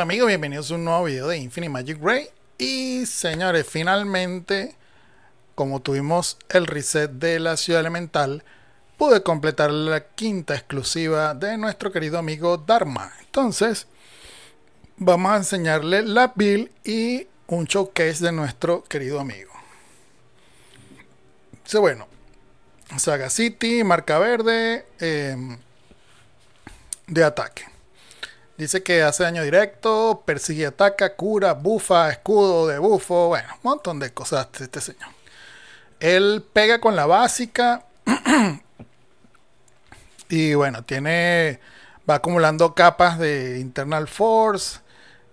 amigos, bienvenidos a un nuevo video de Infinite Magic Ray. Y señores, finalmente, como tuvimos el reset de la ciudad elemental, pude completar la quinta exclusiva de nuestro querido amigo Dharma. Entonces, vamos a enseñarle la build y un showcase de nuestro querido amigo. bueno, Saga City, marca verde, eh, de ataque. Dice que hace daño directo, persigue, ataca, cura, bufa, escudo, de bufo, bueno, un montón de cosas este señor. Él pega con la básica y bueno, tiene va acumulando capas de internal force,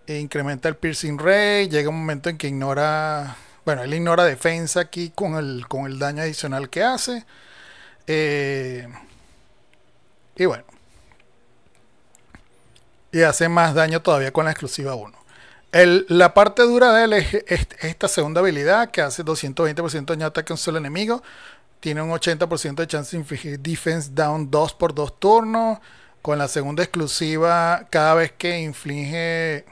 e incrementa el piercing ray. llega un momento en que ignora, bueno, él ignora defensa aquí con el con el daño adicional que hace. Eh, y bueno, y hace más daño todavía con la exclusiva 1. la parte dura de él es, esta segunda habilidad que hace 220% de daño de ataque a un solo enemigo. Tiene un 80% de chance de infligir defense down 2 por 2 turnos. Con la segunda exclusiva, cada vez que inflige.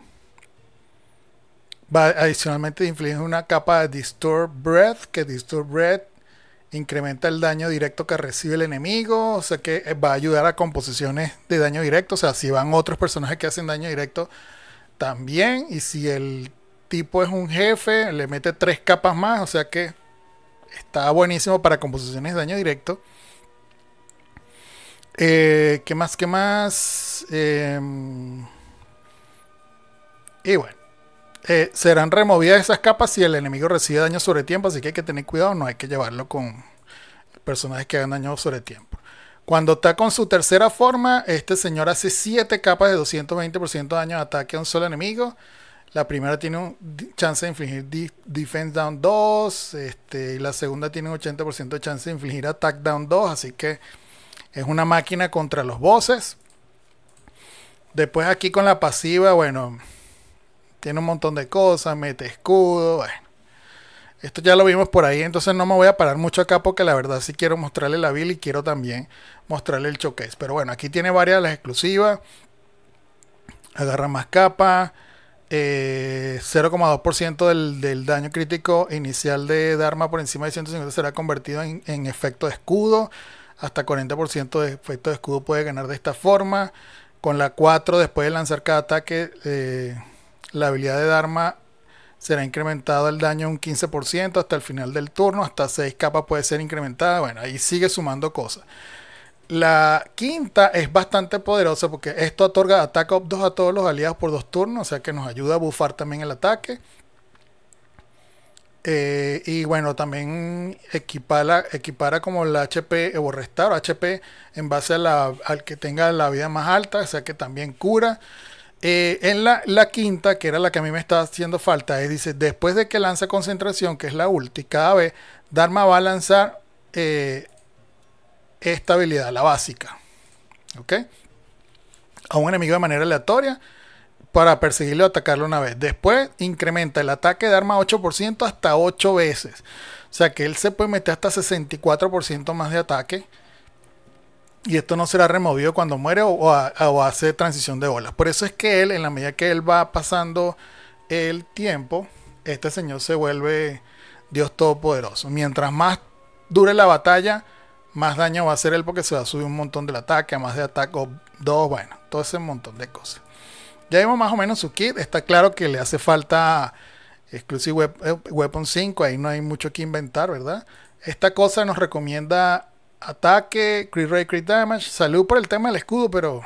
Va, adicionalmente inflige una capa de Disturb Breath. Que Disturb Breath incrementa el daño directo que recibe el enemigo, o sea que eh, va a ayudar a composiciones de daño directo, o sea, si van otros personajes que hacen daño directo también, y si el tipo es un jefe, le mete tres capas más, o sea que está buenísimo para composiciones de daño directo. Eh, ¿Qué más? ¿Qué más? Em, y bueno. Eh, serán removidas esas capas si el enemigo recibe daño sobre tiempo, así que hay que tener cuidado, no hay que llevarlo con personajes que hagan daño sobre tiempo. Cuando está con su tercera forma, este señor hace 7 capas de 220% de daño de ataque a un solo enemigo. La primera tiene un chance de infligir Defense Down 2, este, y la segunda tiene un 80% de chance de infligir Attack Down 2, así que es una máquina contra los bosses. Después aquí con la pasiva, bueno, tiene un montón de cosas, mete escudo, bueno. Esto ya lo vimos por ahí, entonces no me voy a parar mucho acá porque la verdad sí quiero mostrarle la build y quiero también mostrarle el showcase. Pero bueno, aquí tiene varias las exclusivas. Agarra más capa. 0,2% eh, del, del, daño crítico inicial de Dharma por encima de 150 será convertido en, efecto de escudo. Hasta 40% de efecto de escudo puede ganar de esta forma. Con la 4, después de lanzar cada ataque, eh, la habilidad de Dharma será incrementada el daño un 15% hasta el final del turno, hasta 6 capas puede ser incrementada, bueno, ahí sigue sumando cosas. La quinta es bastante poderosa porque esto otorga ataque up 2 a todos los aliados por dos turnos, o sea que nos ayuda a buffar también el ataque. Eh, y bueno, también equipara, equipara como la HP o restar. HP en base a al que tenga la vida más alta, o sea que también cura. Eh, en la, quinta, que era la que a mí me está haciendo falta, dice, después de que lanza concentración, que es la ulti, cada vez Dharma va a lanzar eh, esta habilidad, la básica. ¿Ok? A un enemigo de manera aleatoria para perseguirlo o atacarlo una vez. Después incrementa el ataque de arma 8% hasta 8 veces. O sea que él se puede meter hasta 64% más de ataque y esto no será removido cuando muere o, hace transición de olas. Por eso es que él, en la medida que él va pasando el tiempo, este señor se vuelve Dios Todopoderoso. Mientras más dure la batalla, más daño va a hacer él porque se va a subir un montón del ataque, más de ataque dos, bueno, todo ese montón de cosas. Ya vimos más o menos su kit. Está claro que le hace falta Exclusive eh, Weapon 5. Ahí no hay mucho que inventar, ¿verdad? Esta cosa nos recomienda ataque, crit rate, crit damage. Salud por el tema del escudo, pero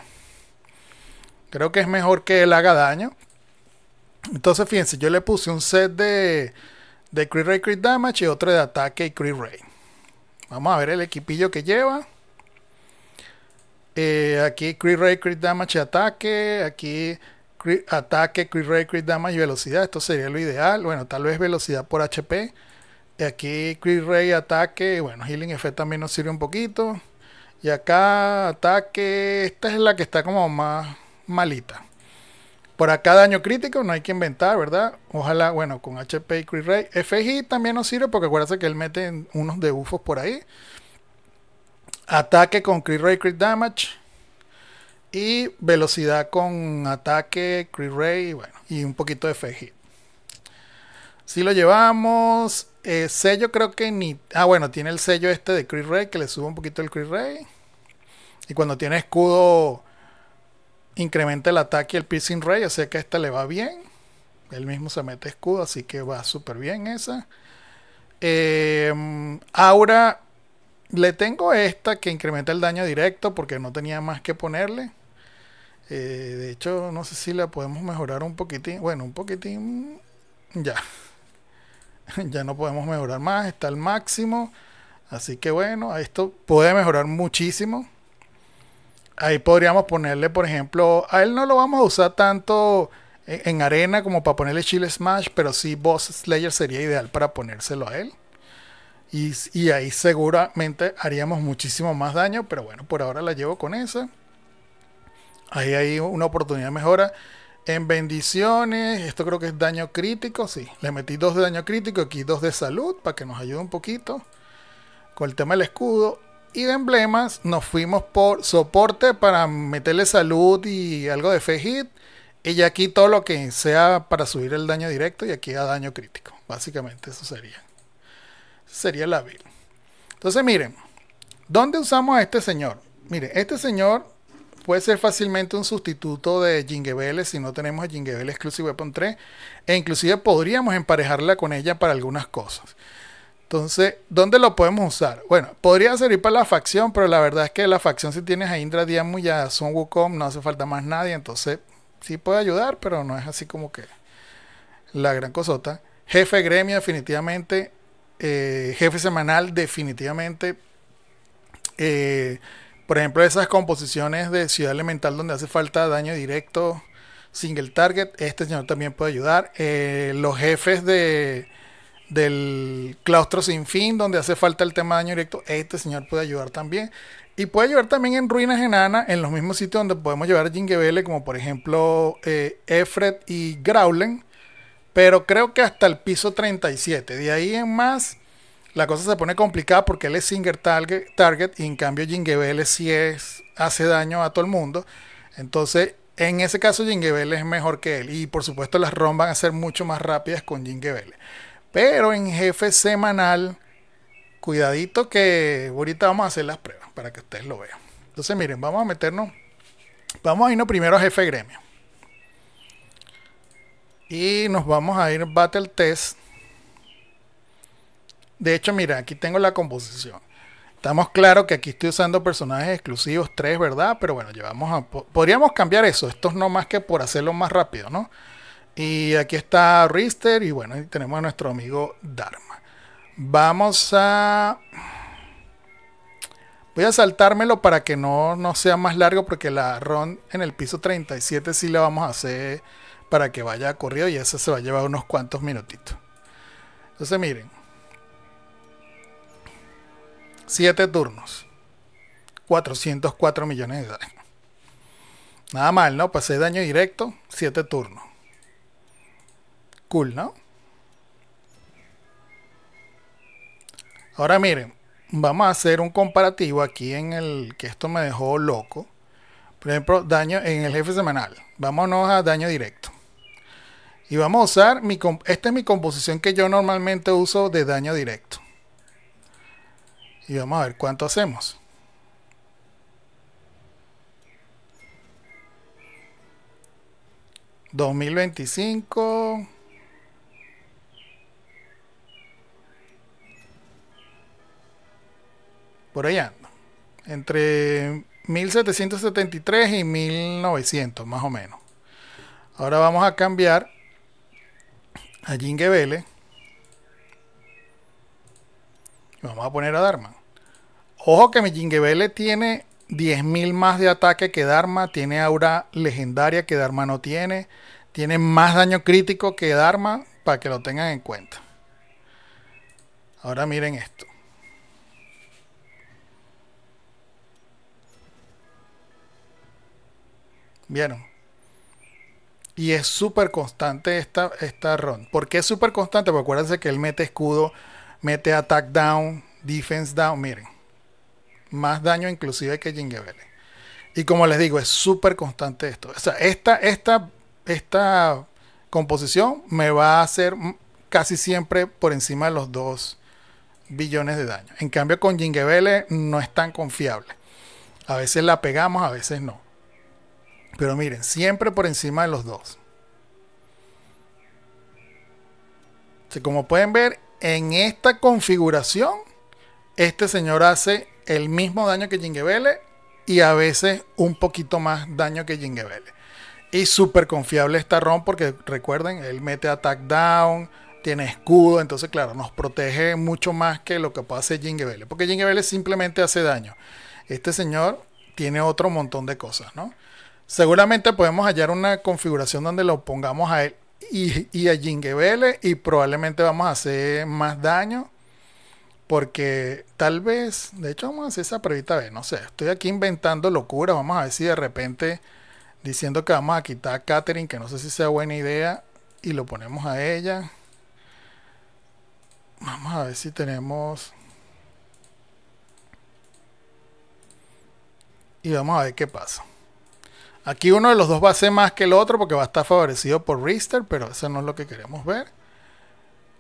creo que es mejor que él haga daño. Entonces, fíjense, yo le puse un set de, de crit rate, crit damage y otro de ataque y crit rate. Vamos a ver el equipillo que lleva. Eh, aquí crit rate, crit damage y ataque. Aquí ataque, crit rate, crit damage y velocidad. Esto sería lo ideal. Bueno, tal vez velocidad por HP. Y aquí Crit Ray ataque. Bueno, Healing Effect también nos sirve un poquito. Y acá ataque. Esta es la que está como más malita. Por acá daño crítico, no hay que inventar, ¿verdad? Ojalá, bueno, con HP y Crit Ray. FG también nos sirve porque acuérdense que él mete unos debufos por ahí. Ataque con Crit Ray, Crit Damage. Y velocidad con ataque, Crit Ray, bueno, y un poquito de FG si lo llevamos. Eh, sello creo que ni... Ah, bueno, tiene el sello este de Chris Ray, que le sube un poquito el Chris Ray. Y cuando tiene escudo, incrementa el ataque y el piercing ray, o sea que a esta le va bien. Él mismo se mete escudo, así que va súper bien esa. Em, ahora le tengo esta que incrementa el daño directo porque no tenía más que ponerle. Eh, de hecho, no sé si la podemos mejorar un poquitín. Bueno, un poquitín. Ya. ya no podemos mejorar más, está al máximo. Así que bueno, esto puede mejorar muchísimo. Ahí podríamos ponerle, por ejemplo, a él no lo vamos a usar tanto en arena como para ponerle Chile Smash, pero sí Boss Slayer sería ideal para ponérselo a él. Y, ahí seguramente haríamos muchísimo más daño, pero bueno, por ahora la llevo con esa. Ahí hay una oportunidad de mejora. En bendiciones, esto creo que es daño crítico, sí. Le metí dos de daño crítico, aquí dos de salud, para que nos ayude un poquito. Con el tema del escudo. Y de emblemas nos fuimos por soporte para meterle salud y algo de fe hit. Y aquí todo lo que sea para subir el daño directo y aquí a daño crítico. Básicamente eso sería. Sería la build. Entonces miren, ¿dónde usamos a este señor? mire este señor puede ser fácilmente un sustituto de Jingebele si no tenemos a Jingebele Exclusive Weapon 3. E inclusive podríamos emparejarla con ella para algunas cosas. Entonces, ¿dónde lo podemos usar? Bueno, podría servir para la facción, pero la verdad es que la facción si tienes a Indra Diamu y a Sun Wukong no hace falta más nadie. Entonces, sí puede ayudar, pero no es así como que la gran cosota. Jefe gremio definitivamente. Eh, jefe semanal definitivamente. Eh, por ejemplo, esas composiciones de Ciudad Elemental donde hace falta daño directo, single target, este señor también puede ayudar. Eh, los jefes de, del claustro sin fin, donde hace falta el tema de daño directo, este señor puede ayudar también. Y puede ayudar también en ruinas enana en los mismos sitios donde podemos llevar a Jingebele, como por ejemplo eh, Efred y Graulen. Pero creo que hasta el piso 37. De ahí en más, la cosa se pone complicada porque él es singer target, target y en cambio Gingebele si es, hace daño a todo el mundo. Entonces, en ese caso Gingebele es mejor que él y por supuesto las ROM van a ser mucho más rápidas con Gingebele. Pero en jefe semanal, cuidadito que ahorita vamos a hacer las pruebas para que ustedes lo vean. Entonces, miren, vamos a meternos, vamos a irnos primero a jefe gremio. Y nos vamos a ir Battle Test. De hecho, mira, aquí tengo la composición. Estamos claro que aquí estoy usando personajes exclusivos, tres, ¿verdad? Pero bueno, llevamos a... Podríamos cambiar eso. Esto es no más que por hacerlo más rápido, ¿no? Y aquí está Rister y bueno, ahí tenemos a nuestro amigo Dharma. Vamos a... Voy a saltármelo para que no, sea más largo porque la run en el piso 37 sí la vamos a hacer para que vaya corrido y eso se va a llevar unos cuantos minutitos. Entonces miren, 7 turnos. 404 millones de daño. Nada mal, ¿no? Pasé pues daño directo, 7 turnos. Cool, ¿no? Ahora miren, vamos a hacer un comparativo aquí en el que esto me dejó loco. Por ejemplo, daño en el jefe semanal. Vámonos a daño directo. Y vamos a usar mi... Esta es mi composición que yo normalmente uso de daño directo. Y vamos a ver cuánto hacemos. ¿2025? Por allá Entre 1773 y 1900, más o menos. Ahora vamos a cambiar a Y Vamos a poner a Darman Ojo que Jingebele tiene 10.000 más de ataque que Darma. tiene aura legendaria que Darma no tiene, tiene más daño crítico que Darma. para que lo tengan en cuenta. Ahora miren esto. ¿Vieron? Y es súper constante esta, esta run. ¿Por qué es súper constante? Porque acuérdense que él mete escudo, mete attack down, defense down. Miren más daño inclusive que Gingivele. Y como les digo, es súper constante esto. O sea, esta, esta, composición me va a hacer casi siempre por encima de los 2 billones de daño. En cambio, con Gingebele no es tan confiable. A veces la pegamos, a veces no. Pero miren, siempre por encima de los 2. Como pueden ver, en esta configuración, este señor hace el mismo daño que Jingebele. y a veces un poquito más daño que Jingebele. Y súper confiable está Ron porque recuerden, él mete attack down, tiene escudo, entonces claro, nos protege mucho más que lo que puede hacer Jinguebele. Porque Jingebele simplemente hace daño. Este señor tiene otro montón de cosas, ¿no? Seguramente podemos hallar una configuración donde lo pongamos a él y, y a Jingebele. y probablemente vamos a hacer más daño porque tal vez, de hecho vamos a hacer esa pruebita a no sé, estoy aquí inventando locura, vamos a ver si de repente diciendo que vamos a quitar a Katherine, que no sé si sea buena idea, y lo ponemos a ella. Vamos a ver si tenemos... Y vamos a ver qué pasa. Aquí uno de los dos va a ser más que el otro porque va a estar favorecido por Rister, pero eso no es lo que queremos ver.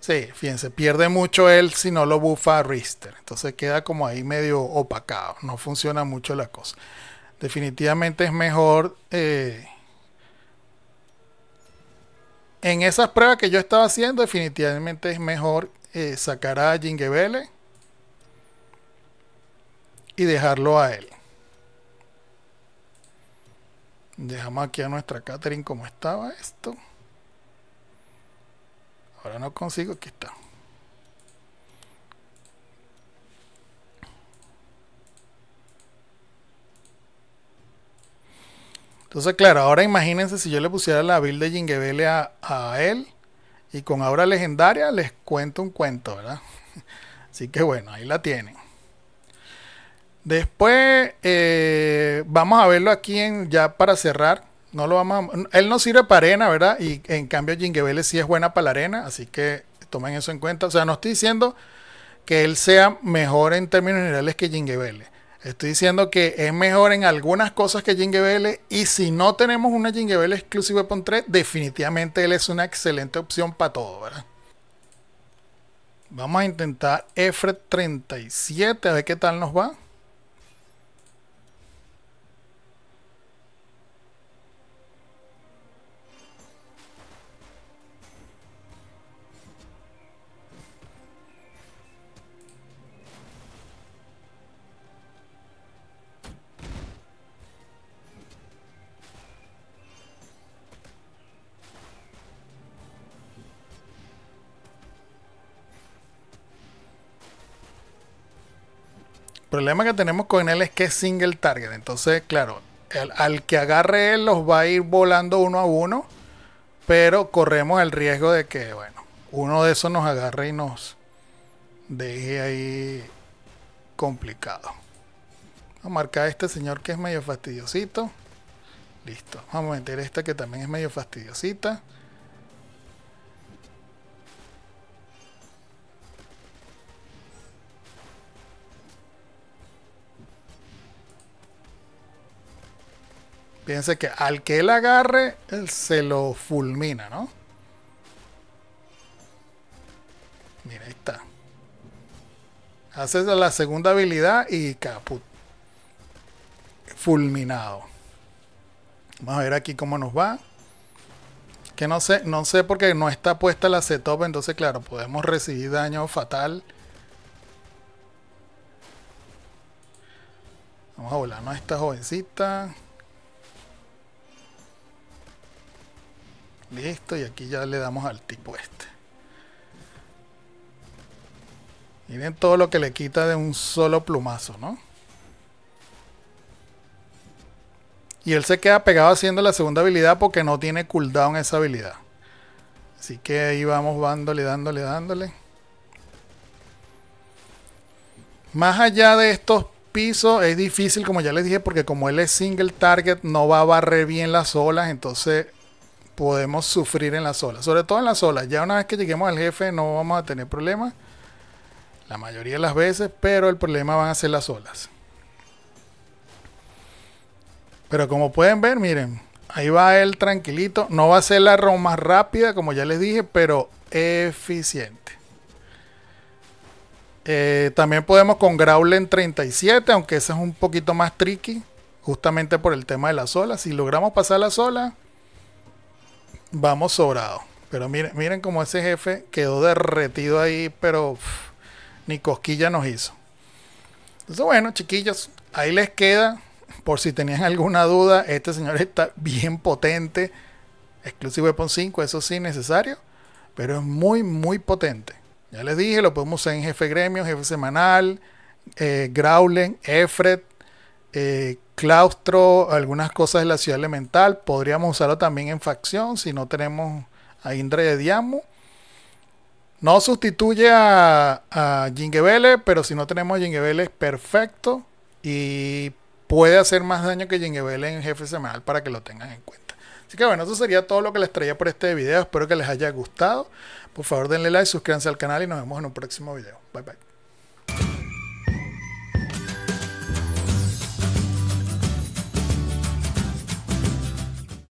Sí, fíjense, pierde mucho él si no lo bufa a Rister. Entonces queda como ahí medio opacado. No funciona mucho la cosa. Definitivamente es mejor. Eh, en esas pruebas que yo estaba haciendo, definitivamente es mejor eh, sacar a Jingebele y dejarlo a él. Dejamos aquí a nuestra Catherine como estaba esto. Ahora no consigo, aquí está. Entonces, claro, ahora imagínense si yo le pusiera la build de Jingebele a, a, él y con Aura Legendaria les cuento un cuento, ¿verdad? Así que bueno, ahí la tienen. Después eh, vamos a verlo aquí en, ya para cerrar. No lo amamos. Él no sirve para arena, ¿verdad? Y en cambio Gingebele sí es buena para la arena, así que tomen eso en cuenta. O sea, no estoy diciendo que él sea mejor en términos generales que Gingebele. Estoy diciendo que es mejor en algunas cosas que Gingebele. Y si no tenemos una Gingebele exclusiva de 3, definitivamente él es una excelente opción para todo, ¿verdad? Vamos a intentar f 37, a ver qué tal nos va. problema que tenemos con él es que es single target. Entonces, claro, al que agarre él los va a ir volando uno a uno. Pero corremos el riesgo de que, bueno, uno de esos nos agarre y nos deje ahí complicado. Vamos a marcar a este señor que es medio fastidiosito. Listo. Vamos a meter esta que también es medio fastidiosita. Fíjense que al que él agarre, él se lo fulmina, ¿no? Mira, ahí está. Haces la segunda habilidad y caput. Fulminado. Vamos a ver aquí cómo nos va. Que no sé, no sé porque no está puesta la setup, entonces claro, podemos recibir daño fatal. Vamos a volar a esta jovencita. esto y aquí ya le damos al tipo este. Miren todo lo que le quita de un solo plumazo, ¿no? Y él se queda pegado haciendo la segunda habilidad porque no tiene cooldown esa habilidad. Así que ahí vamos dándole, dándole, dándole. Más allá de estos pisos es difícil, como ya les dije, porque como él es single target, no va a barrer bien las olas. Entonces podemos sufrir en las olas. Sobre todo en las olas. Ya una vez que lleguemos al jefe no vamos a tener problemas. La mayoría de las veces, pero el problema van a ser las olas. Pero como pueden ver, miren, ahí va él tranquilito. No va a ser la ROM más rápida, como ya les dije, pero eficiente. Eh, también podemos con Growlen 37, aunque ese es un poquito más tricky, justamente por el tema de las olas. Si logramos pasar las olas vamos sobrado. Pero miren, miren cómo ese jefe quedó derretido ahí, pero ni cosquilla nos hizo. Entonces, bueno, chiquillos, ahí les queda. Por si tenían alguna duda, este señor está bien potente. Exclusivo de 5, eso sí, necesario. Pero es muy, muy potente. Ya les dije, lo podemos usar en jefe gremio, jefe semanal, eh, Growlen, eh, claustro, algunas cosas de la ciudad elemental. Podríamos usarlo también en facción si no tenemos a indre de Diamo. No sustituye a, a pero si no tenemos a es perfecto y puede hacer más daño que Jingebele en jefe semanal para que lo tengan en cuenta. Así que bueno, eso sería todo lo que les traía por este video. Espero que les haya gustado. Por favor denle like, suscríbanse al canal y nos vemos en un próximo video. Bye bye.